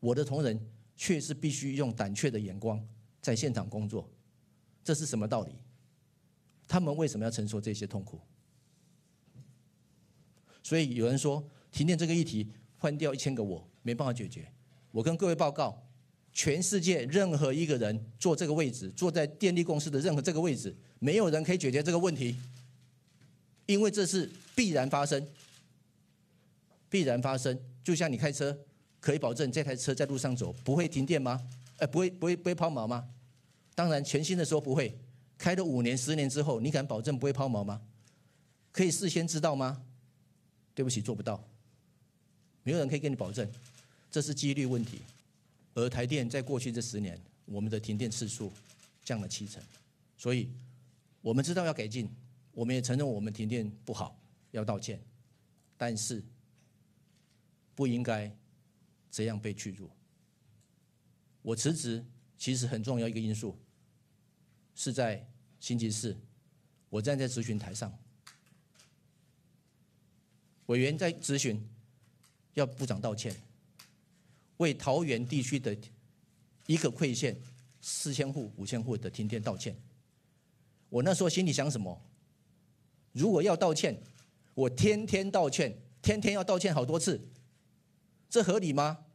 我的同仁却是必须用胆怯的眼光在现场工作，这是什么道理？他们为什么要承受这些痛苦？所以有人说，停电这个议题换掉一千个我没办法解决。我跟各位报告，全世界任何一个人坐这个位置，坐在电力公司的任何这个位置，没有人可以解决这个问题，因为这是必然发生，必然发生。就像你开车。可以保证这台车在路上走不会停电吗？哎，不会，不会，不会抛锚吗？当然全新的时候不会，开了五年、十年之后，你敢保证不会抛锚吗？可以事先知道吗？对不起，做不到。没有人可以跟你保证，这是几率问题。而台电在过去这十年，我们的停电次数降了七成，所以我们知道要改进，我们也承认我们停电不好，要道歉，但是不应该。怎样被驱逐？我辞职，其实很重要一个因素，是在星期四，我站在咨询台上，委员在咨询，要部长道歉，为桃园地区的一个县四千户、五千户的停电道歉。我那时候心里想什么？如果要道歉，我天天道歉，天天要道歉好多次，这合理吗？